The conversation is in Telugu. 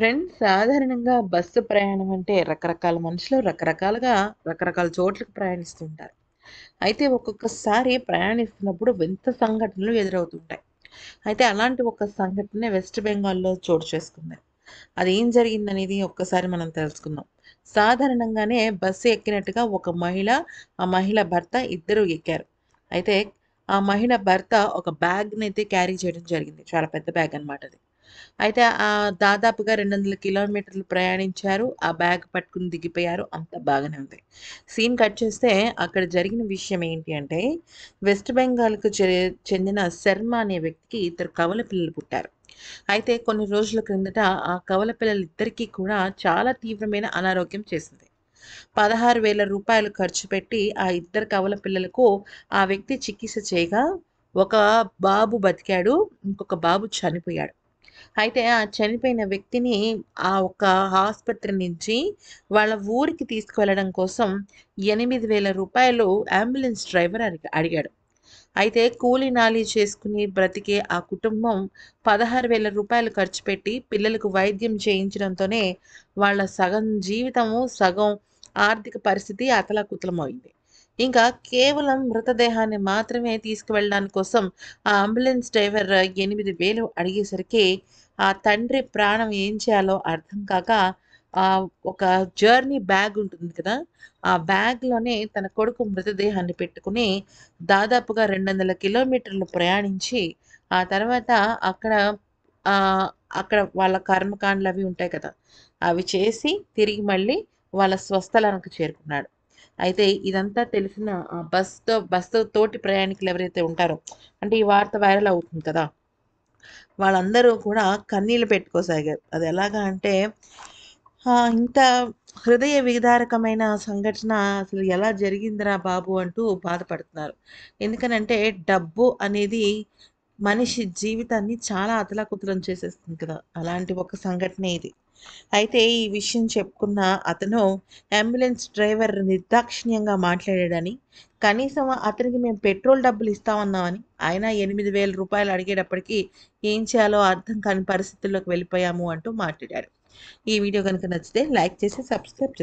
ఫ్రెండ్స్ సాధారణంగా బస్సు ప్రయాణం అంటే రకరకాల మనుషులు రకరకాలుగా రకరకాల చోట్లకు ప్రయాణిస్తుంటారు అయితే ఒక్కొక్కసారి ప్రయాణిస్తున్నప్పుడు వింత సంఘటనలు ఎదురవుతుంటాయి అయితే అలాంటి ఒక సంఘటన వెస్ట్ బెంగాల్లో చోటు చేసుకుంది అది ఏం జరిగిందనేది ఒక్కసారి మనం తెలుసుకుందాం సాధారణంగానే బస్సు ఎక్కినట్టుగా ఒక మహిళ ఆ మహిళ భర్త ఇద్దరు ఎక్కారు అయితే ఆ మహిళ భర్త ఒక బ్యాగ్ని అయితే క్యారీ చేయడం జరిగింది చాలా పెద్ద బ్యాగ్ అనమాట అది అయితే ఆ దాదాపుగా రెండు వందల కిలోమీటర్లు ప్రయాణించారు ఆ బ్యాగ్ పట్టుకుని దిగిపోయారు అంత బాగానే ఉంది సీన్ కట్ చేస్తే అక్కడ జరిగిన విషయం ఏంటి అంటే వెస్ట్ బెంగాల్కు చెందిన శర్మ అనే వ్యక్తికి ఇద్దరు కవల పిల్లలు పుట్టారు అయితే కొన్ని రోజుల క్రిందట ఆ కవల పిల్లలిద్దరికీ కూడా చాలా తీవ్రమైన అనారోగ్యం చేసింది పదహారు వేల రూపాయలు ఖర్చు పెట్టి ఆ ఇద్దరు కవల పిల్లలకు ఆ వ్యక్తి చికిత్స చేయగా ఒక బాబు బతికాడు ఇంకొక బాబు చనిపోయాడు అయితే ఆ చనిపోయిన వ్యక్తిని ఆ ఒక ఆసుపత్రి నుంచి వాళ్ళ ఊరికి తీసుకువెళ్ళడం కోసం ఎనిమిది వేల రూపాయలు అంబులెన్స్ డ్రైవర్ అడిగాడు అయితే కూలి నాలి చేసుకుని బ్రతికే ఆ కుటుంబం పదహారు వేల రూపాయలు ఖర్చు పెట్టి పిల్లలకు వైద్యం చేయించడంతోనే వాళ్ళ సగం జీవితము సగం ఆర్థిక పరిస్థితి అతలాకుతలమైంది ఇంకా కేవలం మృతదేహాన్ని మాత్రమే తీసుకువెళ్ళడానికి కోసం ఆ అంబులెన్స్ డ్రైవర్ ఎనిమిది వేలు అడిగేసరికి ఆ తండ్రి ప్రాణం ఏం చేయాలో అర్థం కాక ఒక జర్నీ బ్యాగ్ ఉంటుంది కదా ఆ బ్యాగ్లోనే తన కొడుకు మృతదేహాన్ని పెట్టుకుని దాదాపుగా రెండు వందల కిలోమీటర్లు ప్రయాణించి ఆ తర్వాత అక్కడ అక్కడ వాళ్ళ కర్మకాండలు అవి ఉంటాయి కదా అవి చేసి తిరిగి మళ్ళీ వాళ్ళ స్వస్థలానికి చేరుకున్నాడు అయితే ఇదంతా తెలిసిన బస్తో బస్తో తోటి ప్రయాణికులు ఎవరైతే ఉంటారో అంటే ఈ వార్త వైరల్ అవుతుంది కదా వాళ్ళందరూ కూడా కన్నీళ్ళు పెట్టుకోసాగారు అది ఎలాగా అంటే ఇంత హృదయ విదారకమైన సంఘటన అసలు ఎలా జరిగిందిరా బాబు అంటూ బాధపడుతున్నారు ఎందుకనంటే డబ్బు అనేది మనిషి జీవితాన్ని చాలా అతలాకుతలం చేసేస్తుంది కదా అలాంటి ఒక సంఘటనే ఇది అయితే ఈ విషయం చెప్పుకున్న అతను అంబులెన్స్ డ్రైవర్ నిర్దాక్షిణ్యంగా మాట్లాడాడని కనీసం అతనికి మేము పెట్రోల్ డబ్బులు ఇస్తామన్నామని ఆయన ఎనిమిది వేల రూపాయలు అడిగేటప్పటికి ఏం చేయాలో అర్థం కాని పరిస్థితుల్లోకి వెళ్ళిపోయాము అంటూ మాట్లాడారు ఈ వీడియో కనుక నచ్చితే లైక్ చేసి సబ్స్క్రైబ్